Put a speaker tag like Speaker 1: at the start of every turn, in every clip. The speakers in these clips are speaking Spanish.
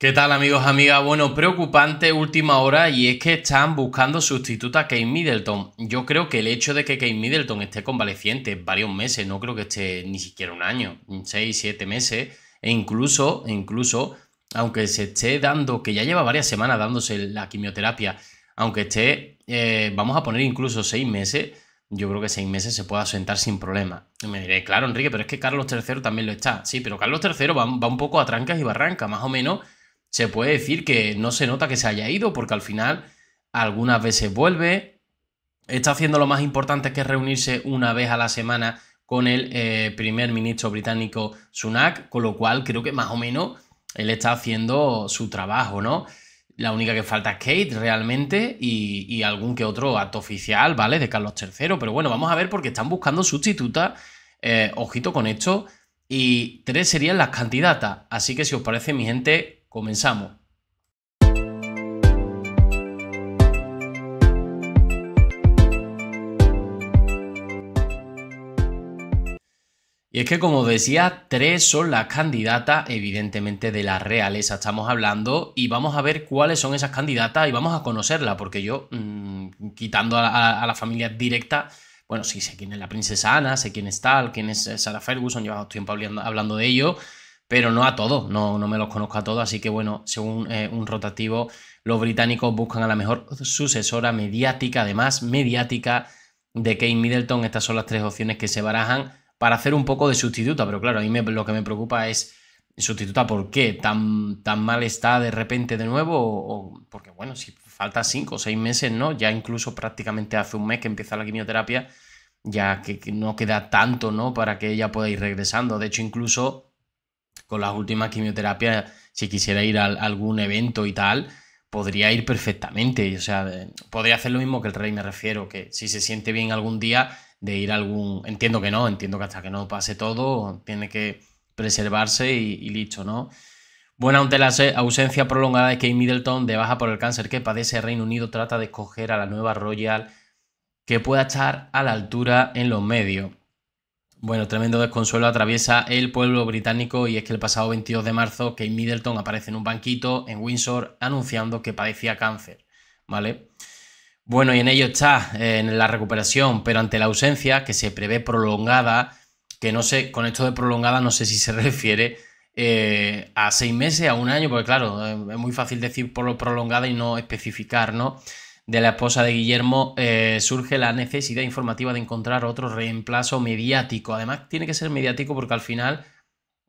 Speaker 1: ¿Qué tal amigos, amigas? Bueno, preocupante última hora y es que están buscando sustituta a Kate Middleton. Yo creo que el hecho de que Kate Middleton esté convaleciente varios meses, no creo que esté ni siquiera un año, seis, siete meses, e incluso, e incluso, aunque se esté dando, que ya lleva varias semanas dándose la quimioterapia, aunque esté, eh, vamos a poner incluso seis meses, yo creo que seis meses se pueda asentar sin problema. me diré, claro Enrique, pero es que Carlos III también lo está. Sí, pero Carlos III va, va un poco a trancas y barrancas, más o menos se puede decir que no se nota que se haya ido, porque al final algunas veces vuelve, está haciendo lo más importante que es reunirse una vez a la semana con el eh, primer ministro británico Sunak, con lo cual creo que más o menos él está haciendo su trabajo, ¿no? La única que falta es Kate realmente y, algún que otro acto oficial, ¿vale? De Carlos III, pero bueno, vamos a ver porque están buscando sustituta, eh, ojito con esto, y tres serían las candidatas, así que si os parece mi gente, Comenzamos. Y es que, como decía, tres son las candidatas, evidentemente, de la realeza estamos hablando, y vamos a ver cuáles son esas candidatas y vamos a conocerla, porque yo, mm, quitando a, la familia directa, bueno, sí sé quién es la princesa Ana, sé quién es tal, quién es Sara Ferguson, llevamos tiempo hablando, hablando de ello, pero no a todos, no, no me los conozco a todos, así que bueno, según eh, un rotativo, los británicos buscan a la mejor sucesora mediática, además mediática, de Kate Middleton. Estas son las tres opciones que se barajan para hacer un poco de sustituta, pero claro, a mí lo que me preocupa es sustituta, ¿por qué? ¿Tan, tan mal está de repente de nuevo? porque bueno, si falta cinco o seis meses, ¿no? Ya incluso prácticamente hace un mes que empieza la quimioterapia, ya que, que no queda tanto, ¿no? Para que ella pueda ir regresando. De hecho, incluso con las últimas quimioterapias, si quisiera ir a algún evento y tal, podría ir perfectamente. O sea, eh, podría hacer lo mismo que el rey, me refiero, que si se siente bien algún día, de ir a algún. Entiendo que no, entiendo que hasta que no pase todo, tiene que preservarse y, y listo, ¿no? Bueno, ante la ausencia prolongada de Kate eh, Middleton de baja por el cáncer que padece Reino Unido, trata de escoger a la nueva Royal que pueda estar a la altura en los medios. Bueno, tremendo desconsuelo atraviesa el pueblo británico y es que el pasado 22 de marzo Kate Middleton aparece en un banquito en Windsor anunciando que padecía cáncer, ¿vale? Bueno, y en ello está, eh, en la recuperación, pero ante la ausencia que se prevé prolongada, que no sé, con esto de prolongada no sé si se refiere eh, a seis meses, a un año, porque claro, eh, es muy fácil decir por lo prolongada y no especificar, ¿no? de la esposa de Guillermo, eh, surge la necesidad informativa de encontrar otro reemplazo mediático. Además, tiene que ser mediático porque al final,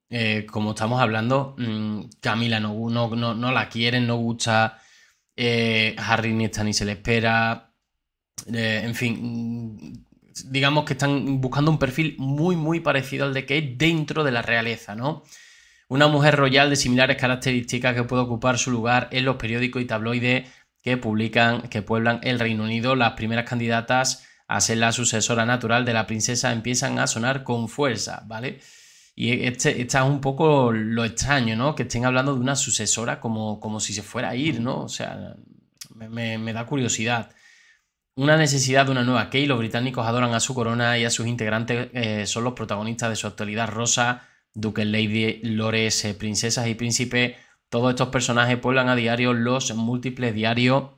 Speaker 1: eh, como estamos hablando, mm, Camila no, no, la quieren, no gusta, eh, Harry ni está ni se le espera, en fin, mm, digamos que están buscando un perfil muy, muy parecido al de Kate dentro de la realeza, ¿no? Una mujer royal de similares características que puede ocupar su lugar en los periódicos y tabloides que publican, que pueblan el Reino Unido, las primeras candidatas a ser la sucesora natural de la princesa empiezan a sonar con fuerza, ¿vale? Y este, está un poco lo extraño, ¿no? Que estén hablando de una sucesora como, como si se fuera a ir, ¿no? O sea, me, da curiosidad. Una necesidad de una nueva Key, los británicos adoran a su corona y a sus integrantes eh, son los protagonistas de su actualidad rosa, duque lady, lores, eh, princesas y príncipes todos estos personajes pueblan a diario los múltiples diarios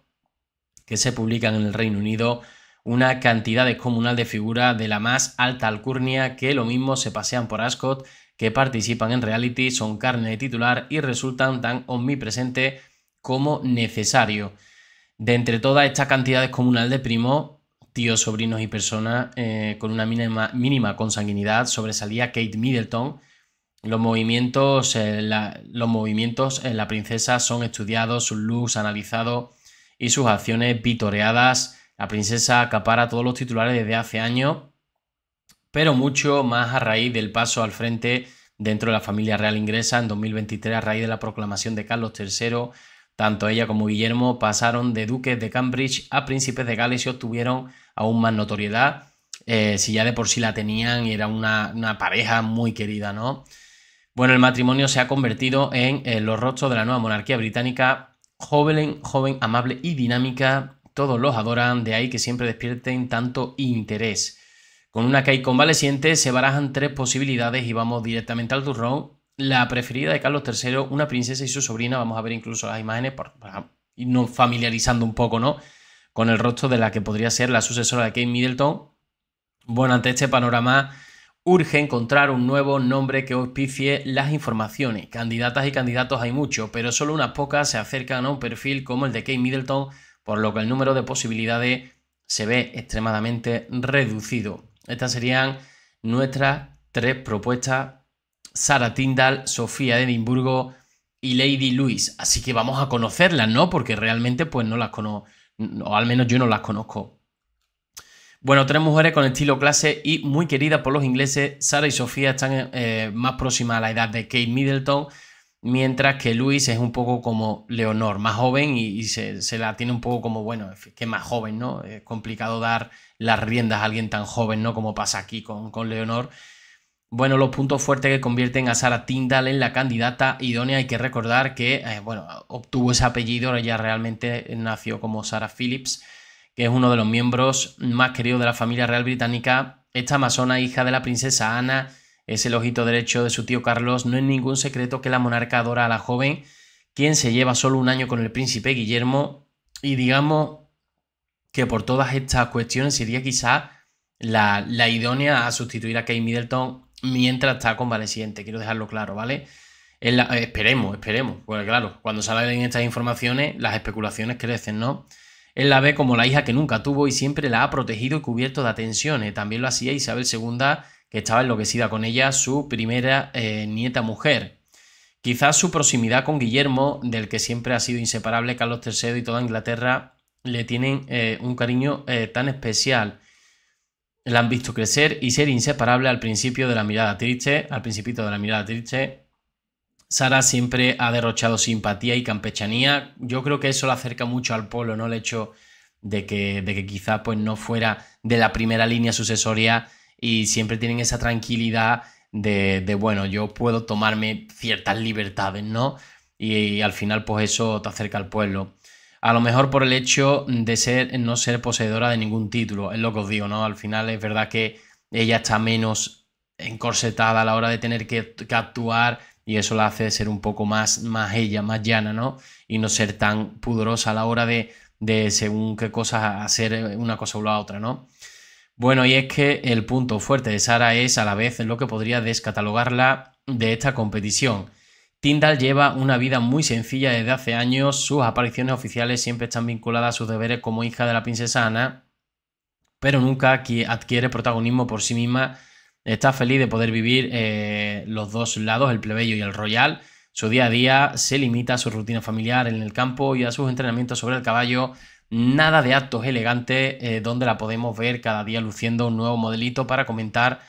Speaker 1: que se publican en el Reino Unido, una cantidad descomunal de figuras de la más alta alcurnia que lo mismo se pasean por Ascot, que participan en reality, son carne de titular y resultan tan omnipresente como necesario. De entre toda esta cantidad descomunal de primos, tíos, sobrinos y personas eh, con una mínima consanguinidad, sobresalía Kate Middleton, los movimientos, eh, los movimientos en eh, la princesa son estudiados, sus looks analizados y sus acciones vitoreadas. La princesa acapara todos los titulares desde hace años, pero mucho más a raíz del paso al frente dentro de la familia real ingresa en 2023 a raíz de la proclamación de Carlos III. Tanto ella como Guillermo pasaron de duques de Cambridge a príncipes de Gales y obtuvieron aún más notoriedad. Eh, si ya de por sí la tenían, y era una, una pareja muy querida, ¿no? Bueno, el matrimonio se ha convertido en, eh, los rostros de la nueva monarquía británica, joven, joven, amable y dinámica. Todos los adoran, de ahí que siempre despierten tanto interés. Con una Kate convaleciente se barajan tres posibilidades y vamos directamente al turrón. La preferida de Carlos III, una princesa y su sobrina, vamos a ver incluso las imágenes para, familiarizando un poco, ¿no? Con el rostro de la que podría ser la sucesora de Kate Middleton. Bueno, ante este panorama Urge encontrar un nuevo nombre que auspicie las informaciones. Candidatas y candidatos hay muchos, pero solo unas pocas se acercan a un perfil como el de Kate Middleton, por lo que el número de posibilidades se ve extremadamente reducido. Estas serían nuestras tres propuestas: Sara Tyndall, Sofía de Edimburgo y Lady Louise. Así que vamos a conocerlas, ¿no? Porque realmente, pues no las conozco, o al menos yo no las conozco. Bueno, tres mujeres con estilo clase y muy queridas por los ingleses. Sara y Sofía están eh, más próximas a la edad de Kate Middleton, mientras que Luis es un poco como Leonor, más joven y, se, la tiene un poco como, bueno, que más joven, ¿no? Es complicado dar las riendas a alguien tan joven, ¿no? Como pasa aquí con, con Leonor. Bueno, los puntos fuertes que convierten a Sara Tyndall en la candidata idónea, hay que recordar que, eh, bueno, obtuvo ese apellido, ella realmente nació como Sara Phillips que es uno de los miembros más queridos de la familia real británica. Esta amazona, hija de la princesa Ana, es el ojito derecho de su tío Carlos. No es ningún secreto que la monarca adora a la joven, quien se lleva solo un año con el príncipe Guillermo. Y digamos que por todas estas cuestiones sería quizá la, idónea a sustituir a Kate Middleton mientras está convaleciente. Quiero dejarlo claro, ¿vale? esperemos, esperemos. Pues claro, cuando salen estas informaciones, las especulaciones crecen, ¿no? Él la ve como la hija que nunca tuvo y siempre la ha protegido y cubierto de atenciones. ¿eh? También lo hacía Isabel II, que estaba enloquecida con ella, su primera eh, nieta mujer. Quizás su proximidad con Guillermo, del que siempre ha sido inseparable Carlos III y toda Inglaterra, le tienen eh, un cariño tan especial. La han visto crecer y ser inseparable al principio de la mirada triste, al principito de la mirada triste, Sara siempre ha derrochado simpatía y campechanía. Yo creo que eso la acerca mucho al pueblo, ¿no? El hecho de que, de que quizá pues, no fuera de la primera línea sucesoria y siempre tienen esa tranquilidad de, bueno, yo puedo tomarme ciertas libertades, ¿no? Y, al final, pues eso te acerca al pueblo. A lo mejor por el hecho de ser, no ser poseedora de ningún título, es lo que os digo, ¿no? Al final es verdad que ella está menos encorsetada a la hora de tener que, que actuar y eso la hace ser un poco más, más ella, más llana, ¿no? Y no ser tan pudorosa a la hora de, según qué cosas hacer una cosa u la otra, ¿no? Bueno, y es que el punto fuerte de Sara es a la vez lo que podría descatalogarla de esta competición. Tyndall lleva una vida muy sencilla desde hace años, sus apariciones oficiales siempre están vinculadas a sus deberes como hija de la princesa Ana, pero nunca adquiere protagonismo por sí misma Está feliz de poder vivir eh, los dos lados, el plebeyo y el royal. Su día a día se limita a su rutina familiar en el campo y a sus entrenamientos sobre el caballo. Nada de actos elegantes eh, donde la podemos ver cada día luciendo un nuevo modelito para comentar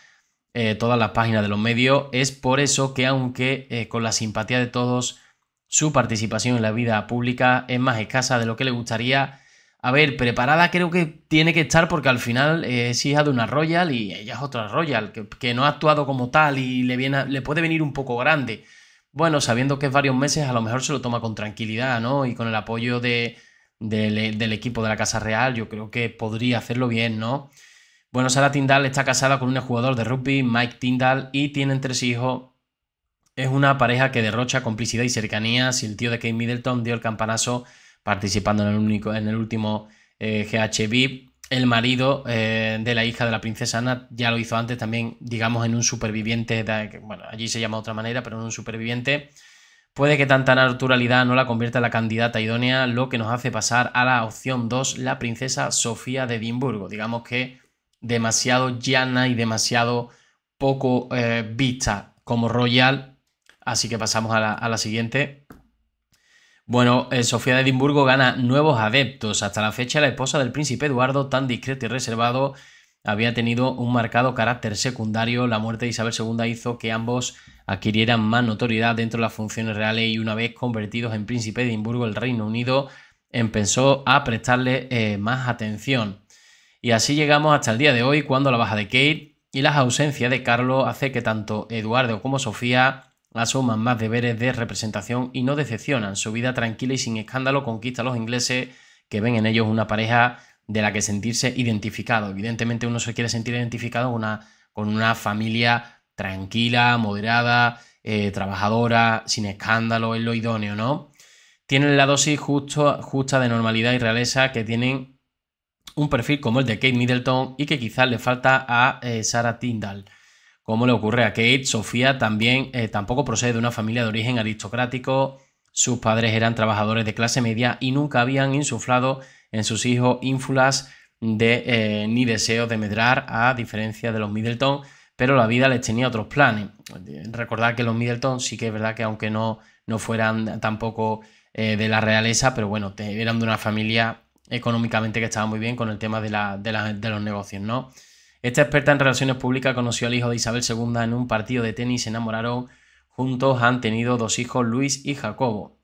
Speaker 1: eh, todas las páginas de los medios. Es por eso que aunque con la simpatía de todos, su participación en la vida pública es más escasa de lo que le gustaría a ver, preparada creo que tiene que estar porque al final es hija de una Royal y ella es otra Royal, que, no ha actuado como tal y le, viene, le puede venir un poco grande. Bueno, sabiendo que es varios meses, a lo mejor se lo toma con tranquilidad, ¿no? Y con el apoyo de, del equipo de la Casa Real, yo creo que podría hacerlo bien, ¿no? Bueno, Sara Tindal está casada con un jugador de rugby, Mike Tindal, y tienen tres hijos. Es una pareja que derrocha complicidad y cercanía. Si el tío de Kate Middleton dio el campanazo participando en el, único, en el último eh, GHB. El marido eh, de la hija de la princesa Ana ya lo hizo antes también, digamos, en un superviviente, bueno, allí se llama de otra manera, pero en un superviviente. Puede que tanta naturalidad no la convierta en la candidata idónea, lo que nos hace pasar a la opción 2, la princesa Sofía de Edimburgo. Digamos que demasiado llana y demasiado poco eh, vista como royal. Así que pasamos a la, a la siguiente. Bueno, eh, Sofía de Edimburgo gana nuevos adeptos. Hasta la fecha, la esposa del príncipe Eduardo, tan discreto y reservado, había tenido un marcado carácter secundario. La muerte de Isabel II hizo que ambos adquirieran más notoriedad dentro de las funciones reales y una vez convertidos en príncipe de Edimburgo, el Reino Unido empezó a prestarle eh, más atención. Y así llegamos hasta el día de hoy, cuando la baja de Kate y las ausencias de Carlos hace que tanto Eduardo como Sofía asuman más deberes de representación y no decepcionan. Su vida tranquila y sin escándalo conquista a los ingleses que ven en ellos una pareja de la que sentirse identificado. Evidentemente uno se quiere sentir identificado con una, con una familia tranquila, moderada, eh, trabajadora, sin escándalo, es lo idóneo, ¿no? Tienen la dosis justo, justa de normalidad y realeza que tienen un perfil como el de Kate Middleton y que quizás le falta a eh, Sarah Tyndall como le ocurre a Kate. Sofía también eh, tampoco procede de una familia de origen aristocrático. Sus padres eran trabajadores de clase media y nunca habían insuflado en sus hijos ínfulas eh, ni deseos de medrar, a diferencia de los Middleton, pero la vida les tenía otros planes. Recordad que los Middleton sí que es verdad que aunque no, no fueran tampoco eh, de la realeza, pero bueno, eran de una familia económicamente que estaba muy bien con el tema de, de, de los negocios, ¿no? Esta experta en relaciones públicas conoció al hijo de Isabel II en un partido de tenis, se enamoraron, juntos han tenido dos hijos, Luis y Jacobo.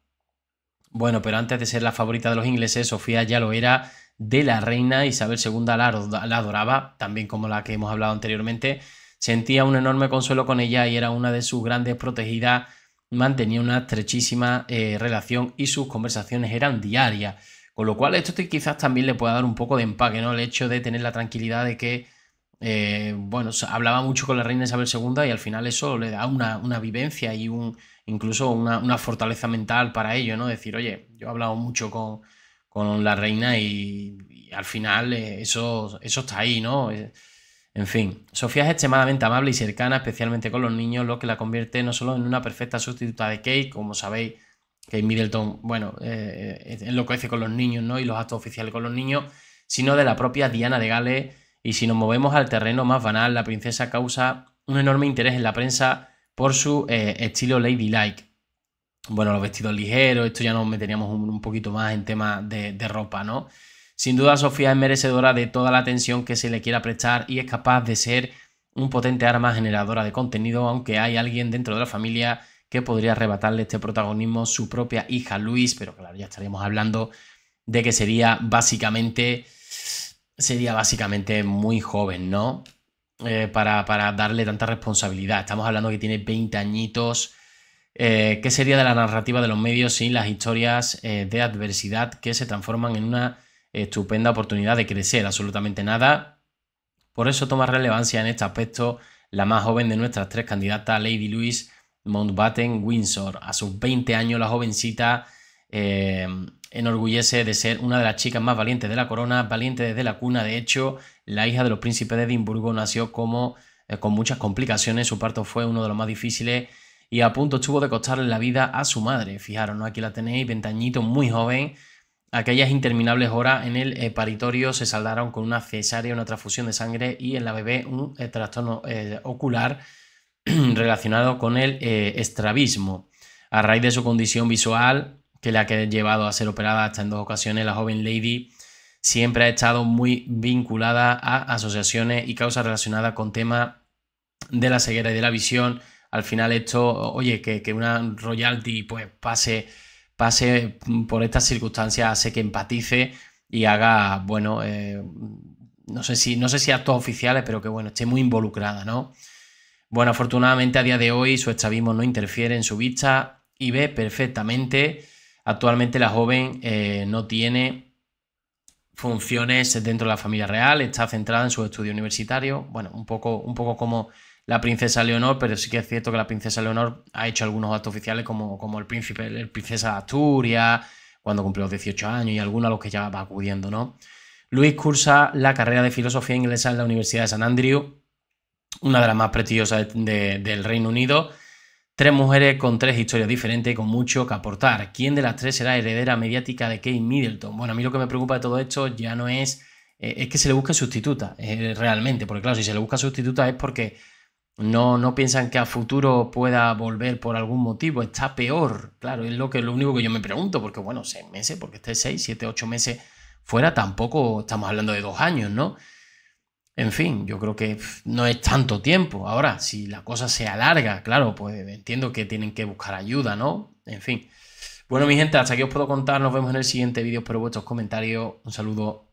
Speaker 1: Bueno, pero antes de ser la favorita de los ingleses, Sofía ya lo era de la reina, Isabel II la, adoraba, también como la que hemos hablado anteriormente, sentía un enorme consuelo con ella y era una de sus grandes protegidas mantenía una estrechísima eh, relación y sus conversaciones eran diarias. Con lo cual esto quizás también le pueda dar un poco de empaque, ¿no? El hecho de tener la tranquilidad de que eh, bueno, hablaba mucho con la reina Isabel II y al final eso le da una, vivencia y un, incluso una, fortaleza mental para ello, ¿no? Decir, oye, yo he hablado mucho con, la reina y, al final eh, eso, eso está ahí, ¿no? Eh, en fin, Sofía es extremadamente amable y cercana, especialmente con los niños, lo que la convierte no solo en una perfecta sustituta de Kate, como sabéis, Kate Middleton, bueno, que hace con los niños, ¿no? Y los actos oficiales con los niños, sino de la propia Diana de Gales y si nos movemos al terreno más banal, la princesa causa un enorme interés en la prensa por su eh, estilo ladylike. Bueno, los vestidos ligeros, esto ya nos meteríamos un, poquito más en tema de ropa, ¿no? Sin duda, Sofía es merecedora de toda la atención que se le quiera prestar y es capaz de ser un potente arma generadora de contenido, aunque hay alguien dentro de la familia que podría arrebatarle este protagonismo su propia hija Luis, pero claro, ya estaríamos hablando de que sería básicamente sería básicamente muy joven, ¿no? Eh, para, darle tanta responsabilidad. Estamos hablando que tiene 20 añitos. Eh, ¿Qué sería de la narrativa de los medios sin las historias eh, de adversidad que se transforman en una estupenda oportunidad de crecer? Absolutamente nada. Por eso toma relevancia en este aspecto la más joven de nuestras tres candidatas, Lady Louise Mountbatten Windsor. A sus 20 años, la jovencita Em, enorgullece de ser una de las chicas más valientes de la corona, valiente desde la cuna. De hecho, la hija de los príncipes de Edimburgo nació como, eh, con muchas complicaciones, su parto fue uno de los más difíciles y a punto estuvo de costarle la vida a su madre. Fijaros, aquí la tenéis, ventañito, muy joven. Aquellas interminables horas en el eh, paritorio se saldaron con una cesárea, una transfusión de sangre y en la bebé un eh, trastorno ocular relacionado con el estrabismo. A raíz de su condición visual, que le que ha llevado a ser operada hasta en dos ocasiones, la joven Lady siempre ha estado muy vinculada a asociaciones y causas relacionadas con temas de la ceguera y de la visión. Al final esto, oye, que, una royalty pues pase, pase por estas circunstancias hace que empatice y haga, bueno, eh, no, sé si, no sé si actos oficiales, pero que bueno, esté muy involucrada, ¿no? Bueno, afortunadamente a día de hoy su estrabismo no interfiere en su vista y ve perfectamente Actualmente la joven eh, no tiene funciones dentro de la familia real, está centrada en su estudio universitario, bueno, un poco, un poco como la princesa Leonor, pero sí que es cierto que la princesa Leonor ha hecho algunos actos oficiales como, como el príncipe, el princesa de Asturias, cuando cumplió los 18 años y algunos a los que ya va acudiendo, ¿no? Luis cursa la carrera de filosofía inglesa en la Universidad de San Andrew, una de las más prestigiosas del Reino Unido, Tres mujeres con tres historias diferentes y con mucho que aportar. ¿Quién de las tres será heredera mediática de Kate Middleton? Bueno, a mí lo que me preocupa de todo esto ya no es. Eh, es que se le busque sustituta, eh, realmente. Porque, claro, si se le busca sustituta es porque no, no piensan que a futuro pueda volver por algún motivo. Está peor. Claro, es lo, que, lo único que yo me pregunto. Porque, bueno, seis meses, porque esté seis, siete, ocho meses fuera, tampoco estamos hablando de dos años, ¿no? En fin, yo creo que no es tanto tiempo. Ahora, si la cosa se alarga, claro, pues entiendo que tienen que buscar ayuda, ¿no? En fin. Bueno, mi gente, hasta aquí os puedo contar. Nos vemos en el siguiente vídeo. Espero vuestros comentarios. Un saludo.